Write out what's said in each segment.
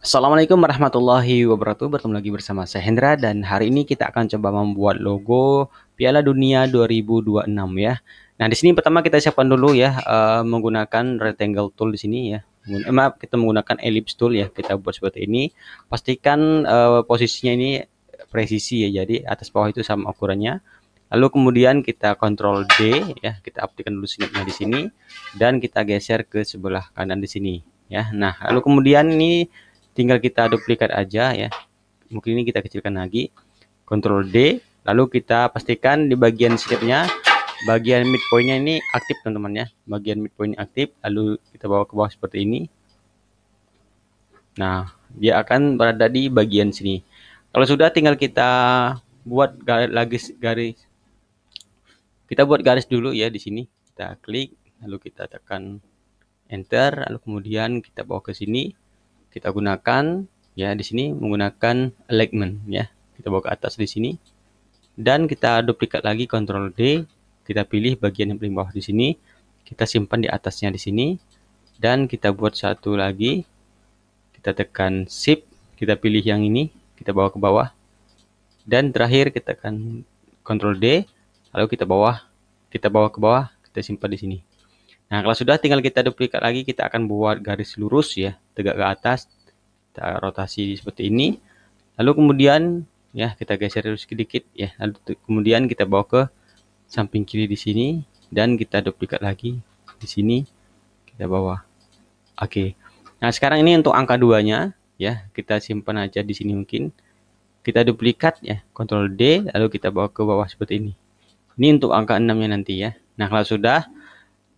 Assalamualaikum warahmatullahi wabarakatuh. Bertemu lagi bersama saya Hendra dan hari ini kita akan coba membuat logo Piala Dunia 2026 ya. Nah, di sini pertama kita siapkan dulu ya uh, menggunakan rectangle tool di sini ya. Eh, maaf, kita menggunakan ellipse tool ya. Kita buat seperti ini. Pastikan uh, posisinya ini presisi ya. Jadi atas bawah itu sama ukurannya. Lalu kemudian kita kontrol D ya, kita aktifkan dulu sinyalnya di sini dan kita geser ke sebelah kanan di sini ya. Nah, lalu kemudian ini tinggal kita duplikat aja ya mungkin ini kita kecilkan lagi Ctrl D lalu kita pastikan di bagian slipnya bagian midpointnya ini aktif teman-teman ya bagian midpoint aktif lalu kita bawa ke bawah seperti ini nah dia akan berada di bagian sini kalau sudah tinggal kita buat garis lagi garis kita buat garis dulu ya di sini kita klik lalu kita tekan enter lalu kemudian kita bawa ke sini kita gunakan ya di sini menggunakan alignment ya. Kita bawa ke atas di sini dan kita duplikat lagi Ctrl D, kita pilih bagian yang paling bawah di sini, kita simpan di atasnya di sini dan kita buat satu lagi. Kita tekan Shift, kita pilih yang ini, kita bawa ke bawah. Dan terakhir kita akan Ctrl D, lalu kita bawah kita bawa ke bawah, kita simpan di sini. Nah, kalau sudah tinggal kita duplikat lagi, kita akan buat garis lurus ya tegak ke atas kita rotasi seperti ini lalu kemudian ya kita geser sedikit ya lalu kemudian kita bawa ke samping kiri di sini dan kita duplikat lagi di sini kita bawa oke okay. nah sekarang ini untuk angka duanya ya kita simpan aja di sini mungkin kita duplikat ya Ctrl D lalu kita bawa ke bawah seperti ini ini untuk angka 6 nya nanti ya Nah kalau sudah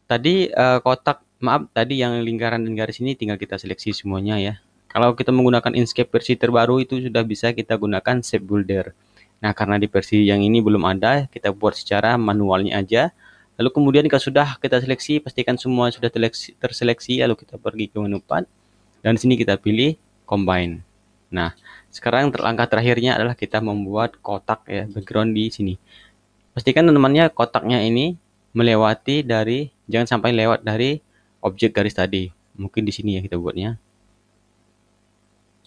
tadi uh, kotak maaf tadi yang lingkaran dan garis ini tinggal kita seleksi semuanya ya kalau kita menggunakan Inkscape versi terbaru itu sudah bisa kita gunakan shape builder nah karena di versi yang ini belum ada kita buat secara manualnya aja lalu kemudian kalau sudah kita seleksi pastikan semua sudah terseleksi, terseleksi lalu kita pergi ke menu part dan sini kita pilih combine nah sekarang langkah terakhirnya adalah kita membuat kotak ya background di sini pastikan teman-temannya kotaknya ini melewati dari jangan sampai lewat dari objek garis tadi. Mungkin di sini ya kita buatnya.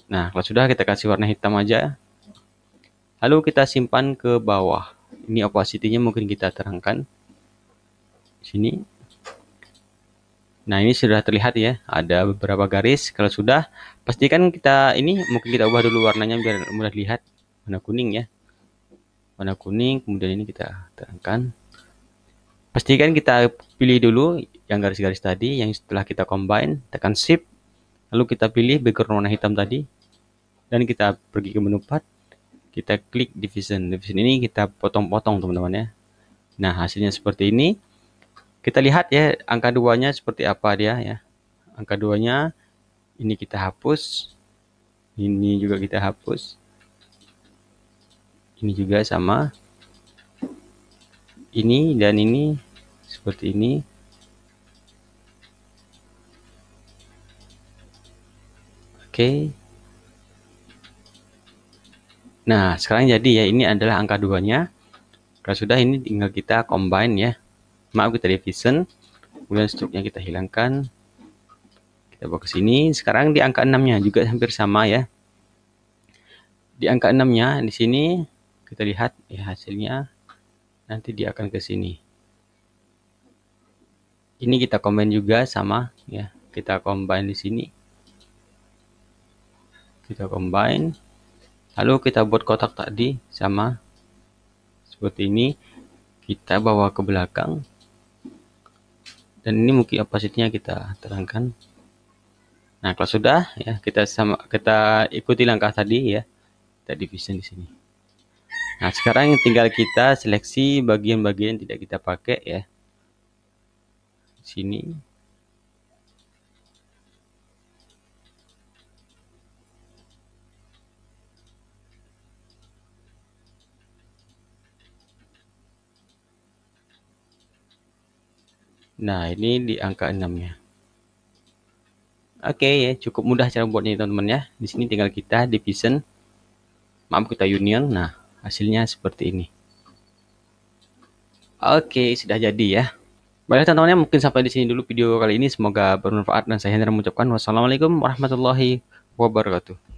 Nah, kalau sudah kita kasih warna hitam aja. Lalu kita simpan ke bawah. Ini opacity-nya mungkin kita terangkan. Sini. Nah, ini sudah terlihat ya, ada beberapa garis. Kalau sudah, pastikan kita ini mungkin kita ubah dulu warnanya biar mudah lihat Warna kuning ya. Warna kuning, kemudian ini kita terangkan. Pastikan kita pilih dulu yang garis-garis tadi yang setelah kita combine tekan shift lalu kita pilih background warna hitam tadi dan kita pergi ke menu part kita klik division division ini kita potong-potong teman-teman ya nah hasilnya seperti ini kita lihat ya angka duanya seperti apa dia ya angka duanya ini kita hapus ini juga kita hapus ini juga sama ini dan ini seperti ini Oke. Nah, sekarang jadi ya ini adalah angka duanya. Kalau sudah ini tinggal kita combine ya. Maaf kita division. Kemudian struknya kita hilangkan. Kita bawa ke sini. Sekarang di angka 6-nya juga hampir sama ya. Di angka 6-nya di sini kita lihat ya hasilnya nanti dia akan ke sini. Ini kita combine juga sama ya. Kita combine di sini kita combine lalu kita buat kotak tadi sama seperti ini kita bawa ke belakang dan ini mungkin opacity-nya kita terangkan nah kalau sudah ya kita sama kita ikuti langkah tadi ya kita division di sini nah sekarang tinggal kita seleksi bagian-bagian tidak kita pakai ya sini Nah, ini di angka 6-nya. Oke okay, ya, cukup mudah cara buatnya teman-teman ya. Di sini tinggal kita division, maaf kita union. Nah, hasilnya seperti ini. Oke, okay, sudah jadi ya. Baiklah teman-teman ya, mungkin sampai di sini dulu video kali ini. Semoga bermanfaat dan saya hendak mengucapkan wassalamualaikum warahmatullahi wabarakatuh.